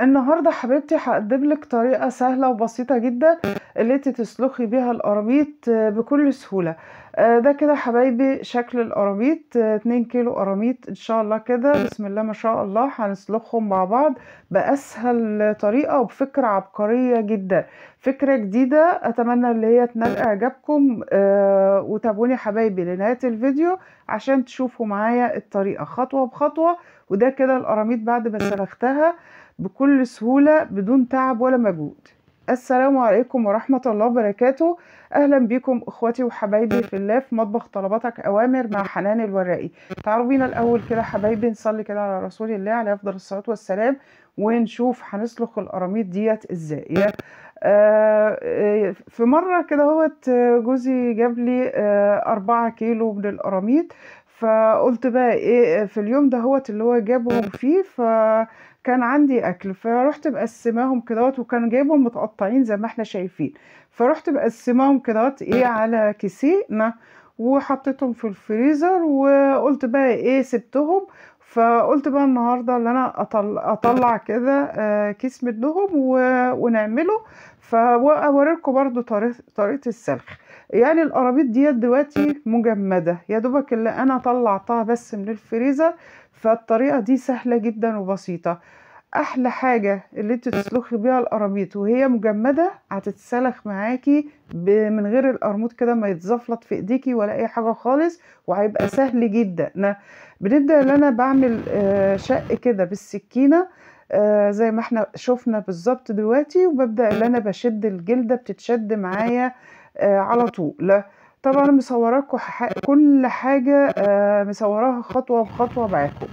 النهاردة حبيبتي هقدم لك طريقة سهلة وبسيطة جدا اللي انت تسلخي بيها القراميط آه، بكل سهولة آه، ده كده حبايبي شكل القراميط 2 آه، كيلو قراميط ان شاء الله كده بسم الله ما شاء الله هنسلخهم مع بعض بأسهل طريقة وبفكرة عبقرية جدا فكرة جديدة اتمنى اللي هي تنال اعجابكم وتابعوني حبايبي لنهاية الفيديو عشان تشوفوا معايا الطريقة خطوة بخطوة وده كده القراميط بعد ما سلختها بكل سهولة بدون تعب ولا مجهود السلام عليكم ورحمة الله وبركاته أهلا بكم إخواتي وحبايبي في الله في مطبخ طلباتك أوامر مع حنان الوراقي تعالوا بينا الأول كده حبايبي نصلي كده على رسول الله عليه أفضل الصلاة والسلام ونشوف هنسلخ القراميط ديت إزاي آه،, آه في مرة كده هوت آه، جوزي جاب لي آه كيلو من القراميط فقلت بقى ايه في اليوم ده هوت اللي هو جابهم فيه ف كان عندي اكل فرحت مقسماهم كدهوت وكان جايبهم متقطعين زي ما احنا شايفين فرحت مقسماهم كدهوت ايه على كيسين وحطيتهم في الفريزر وقلت بقى ايه سبتهم فقلت بقى النهارده ان انا اطلع, كده آه، كيس منهم ونعمله فاوريكم برضو طريقه السلخ يعني القرابيط ديت دلوقتي مجمده يا دوبك اللي انا طلعتها بس من الفريزر فالطريقه دي سهله جدا وبسيطه احلى حاجه اللي انت تسلخي بيها القراميط وهي مجمده هتتسلخ معاكي من غير القرموط كده ما يتزفلط في ايديكي ولا اي حاجه خالص وهيبقى سهل جدا انا بنبدا ان انا بعمل آه، شق كده بالسكينه آه، زي ما احنا شفنا بالظبط دلوقتي وببدا ان انا بشد الجلده بتتشد معايا آه، على طول طبعا مصوراكم كل حاجه مصوراها خطوه بخطوه معاكم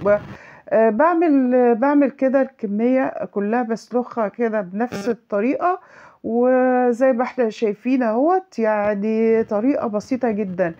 آه، بعمل بعمل كده الكمية كلها بسلخها كده بنفس الطريقة وزي ما احنا شايفين اهوت يعني طريقة بسيطة جدا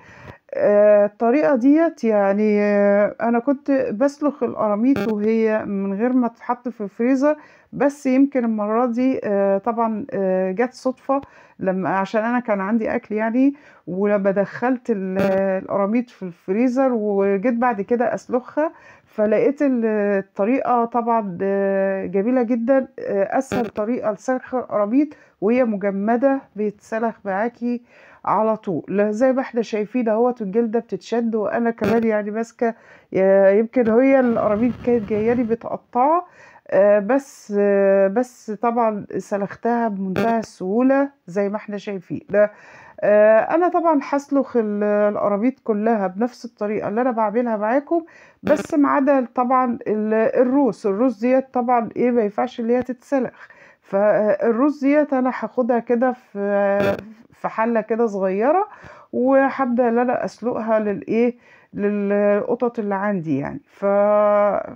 آه، الطريقة ديت يعني آه، أنا كنت بسلخ القراميط وهي من غير ما تتحط في الفريزر بس يمكن المرة دي طبعا جت صدفة لما عشان أنا كان عندي أكل يعني ولما دخلت القراميط في الفريزر وجيت بعد كده أسلخها فلقيت الطريقة طبعا آه، جميلة جدا آه، أسهل طريقة لسلخ القراميط وهي مجمدة بيتسلخ معاكي على طول زي ما احنا شايفين اهوت الجلدة بتتشد وأنا كمان يعني ماسكة يمكن هي القراميط كانت جاية لي متقطعة آه، بس آه، بس طبعا سلختها بمنتهى السهوله زي ما احنا شايفين آه، انا طبعا هسلخ القرابيط كلها بنفس الطريقه اللي انا بعملها معاكم بس ما عدا طبعا الروس الروس ديت طبعا ايه ما ينفعش اللي هي تتسلخ فالرز ديت انا هاخدها كده في في حله كده صغيره وهبدا ان انا اسلقها للايه للقطط اللي عندي يعني ف...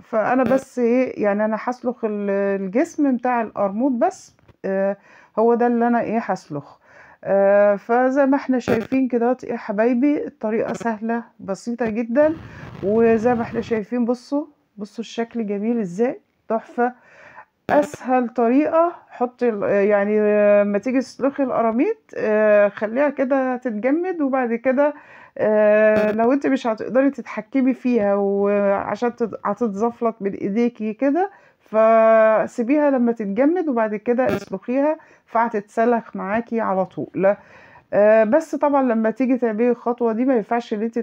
فانا بس ايه يعني انا هسلخ الجسم بتاع القرموط بس آه هو ده اللي انا ايه هسلخه آه فزي ما احنا شايفين كده يا إيه، حبايبي الطريقه سهله بسيطه جدا وزي ما احنا شايفين بصوا بصوا الشكل جميل ازاي تحفه اسهل طريقه حطي يعني ما تيجي تسلخي القراميط آه، خليها كده تتجمد وبعد كده آه، لو انت مش هتقدري تتحكمي فيها وعشان هتتزفلط من ايديكي كده فسيبيها لما تتجمد وبعد كده اسلخيها فهتتسلخ معاكي على طول آه، بس طبعا لما تيجي تعملي الخطوه دي ما ينفعش ان انت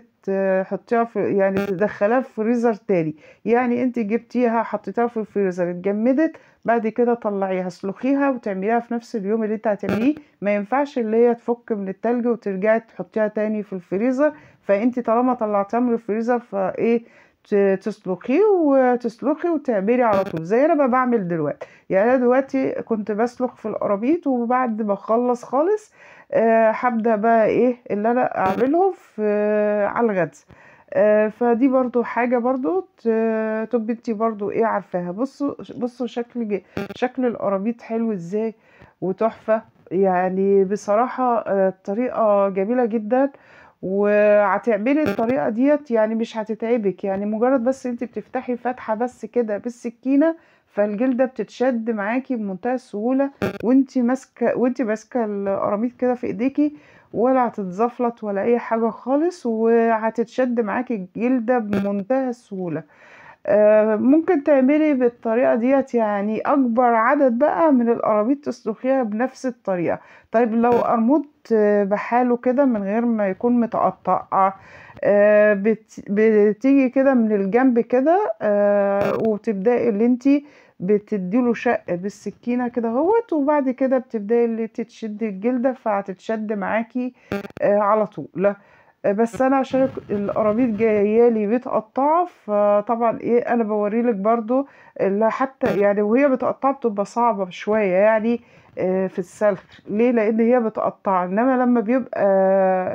تحطيها في يعني تدخليها في فريزر تاني يعني انت جبتيها حطيتها في الفريزر اتجمدت بعد كده طلعيها اسلخيها وتعمليها في نفس اليوم اللي انت هتعمليه ما ينفعش اللي هي تفك من التلج وترجعي تحطيها تاني في الفريزر فانت طالما طلعتيها من الفريزر فايه تسلخي وتسلخي وتعملي على طول زي انا بعمل دلوقتي يعني انا دلوقتي كنت بسلخ في القرابيط وبعد ما اخلص خالص آه، هبدا بقى ايه اللي انا اعمله في آه، على الغدا آه، فدي برضو حاجه برضو طب انت برضو ايه عارفاها بصوا بصوا شكل شكل القرابيط حلو ازاي وتحفه يعني بصراحه الطريقه جميله جدا وهتعملي الطريقه ديت يعني مش هتتعبك يعني مجرد بس انت بتفتحي فتحه بس كده بالسكينه فالجلده بتتشد معاكي بمنتهى السهوله وانت ماسكه وانت ماسكه القراميط كده في ايديكي ولا هتتزفلط ولا اي حاجه خالص وهتتشد معاكي الجلده بمنتهى السهوله آه، ممكن تعملي بالطريقة ديت يعني أكبر عدد بقى من القرابيط تسلخيها بنفس الطريقة طيب لو قرموط آه، بحاله كده من غير ما يكون متقطع آه، بتيجي كده من الجنب كده وتبدأي اللي انتي بتديله شق بالسكينه كده هوت وبعد كده بتبداي اللي تتشد الجلده فهتتشد معاكي على طول آه، بس انا عشان القراميط جايه لي متقطعه فطبعا ايه انا بوريلك برضو حتى يعني وهي متقطعه بتبقى صعبه شويه يعني آه، في السلخ ليه لان هي متقطعه انما لما بيبقى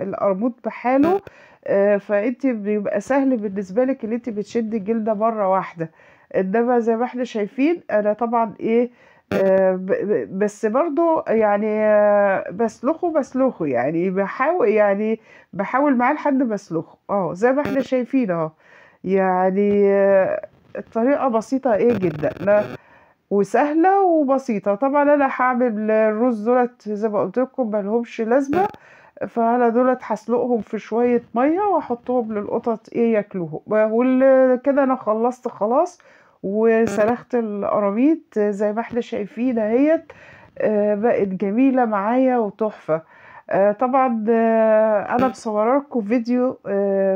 القرموط بحاله آه، فانت بيبقى سهل بالنسبه لك ان انت بتشدي الجلده مره واحده انما زي ما احنا شايفين انا طبعا ايه بس برضو يعني بسلخه بسلخه يعني بحاول يعني بحاول معاه لحد بسلخه اه زي ما احنا شايفين اهو يعني الطريقة بسيطة ايه جدا لا وسهلة وبسيطة طبعا انا هعمل الرز دولت زي ما قلت لكم ملهمش لازمة فانا دولت هسلقهم في شوية مية واحطهم للقطط ايه ياكلوهم وكده انا خلصت خلاص وصاروخه القراميط زي ما احنا شايفين اهيت آه، بقت جميله معايا وتحفه آه، طبعا آه، انا مصوره لكم فيديو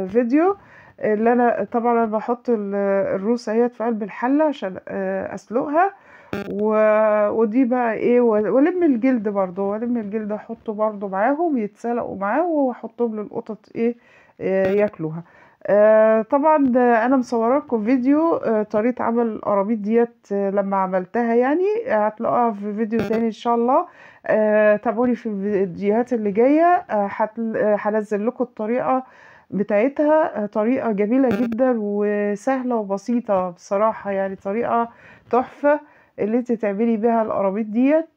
فيديو اللي انا طبعا بحط الروس اهيت في قلب الحله عشان اسلقها و... ودي بقى ايه والم الجلد برضو والم الجلد احطه برضو معاهم يتسلقوا معاه واحطهم للقطط ايه, إيه ياكلوها آه، طبعا آه، انا مصوره لكم فيديو آه، طريقه عمل القرابيط ديت لما عملتها يعني هتلاقوها في فيديو تاني ان شاء الله تابعوني في الفيديوهات اللي جايه هنزل لكم الطريقه بتاعتها طريقه جميله جدا وسهله وبسيطه بصراحه يعني طريقه تحفه اللي انت تعملي بيها القرابيط ديت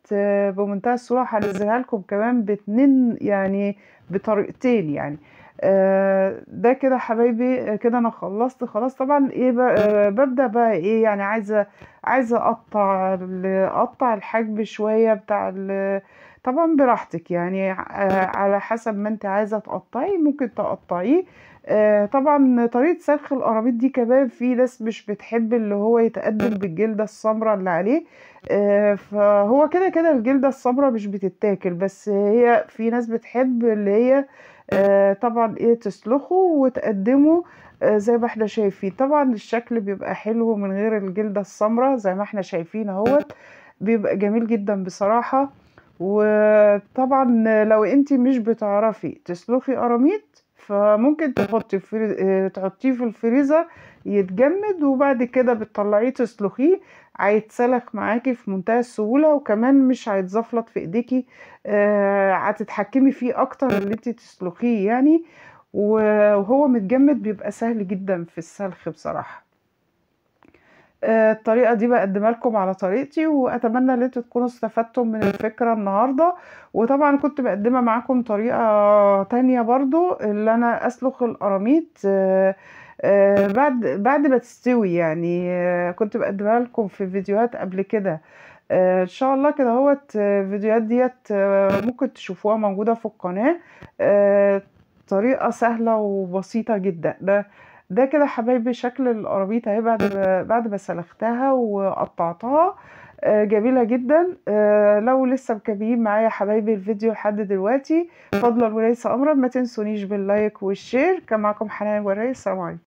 بمنتهى السهوله هنزلها لكم كمان باتنين يعني بطريقتين يعني آه، ده كده حبايبي آه، كده انا خلصت خلاص طبعا ايه بقى آه، ببدا بقى ايه يعني عايزه عايزه اقطع اقطع الحجب شويه بتاع طبعا براحتك يعني على حسب ما انت عايزه تقطعي ممكن تقطعيه طبعا طريقه سلخ القراميط دي كمان في ناس مش بتحب اللي هو يتقدم بالجلده السمراء اللي عليه فهو كده كده الجلده السمراء مش بتتاكل بس هي في ناس بتحب اللي هي آه، طبعا ايه تسلخه وتقدمه آه، زي ما احنا شايفين طبعا الشكل بيبقى حلو من غير الجلدة السمراء زي ما احنا شايفين اهوت بيبقى جميل جدا بصراحة وطبعا لو انت مش بتعرفي تسلخي قراميط فممكن تحطي آه، تحطيه في الفريزر يتجمد وبعد كده بتطلعيه تسلخيه هيتسلخ معاكي في منتهى السهوله وكمان مش هيتزفلط في ايديكي آه، هتتحكمي آه فيه اكتر اللي انت تسلخيه يعني وهو متجمد بيبقى سهل جدا في السلخ بصراحه آه، الطريقة دي بقدمها لكم على طريقتي وأتمنى ان انتوا تكونوا استفدتم من الفكرة النهاردة وطبعا كنت بقدمها معاكم طريقة تانية برضو اللي أنا أسلخ القراميط آه، آه، بعد بعد ما تستوي يعني كنت بقدمها لكم في فيديوهات قبل كده ان شاء الله كده هوت الفيديوهات ديت ممكن تشوفوها موجودة في القناة طريقة سهلة وبسيطة جدا ده ده كده حبايبي شكل القرابيط اهي بعد بعد ما سلختها وقطعتها آه، جميله جدا آه، لو لسه مكملين معايا حبايبي الفيديو لحد دلوقتي فضلا وليس امرا ما تنسونيش باللايك والشير كان معكم حنان وري السلام عليكم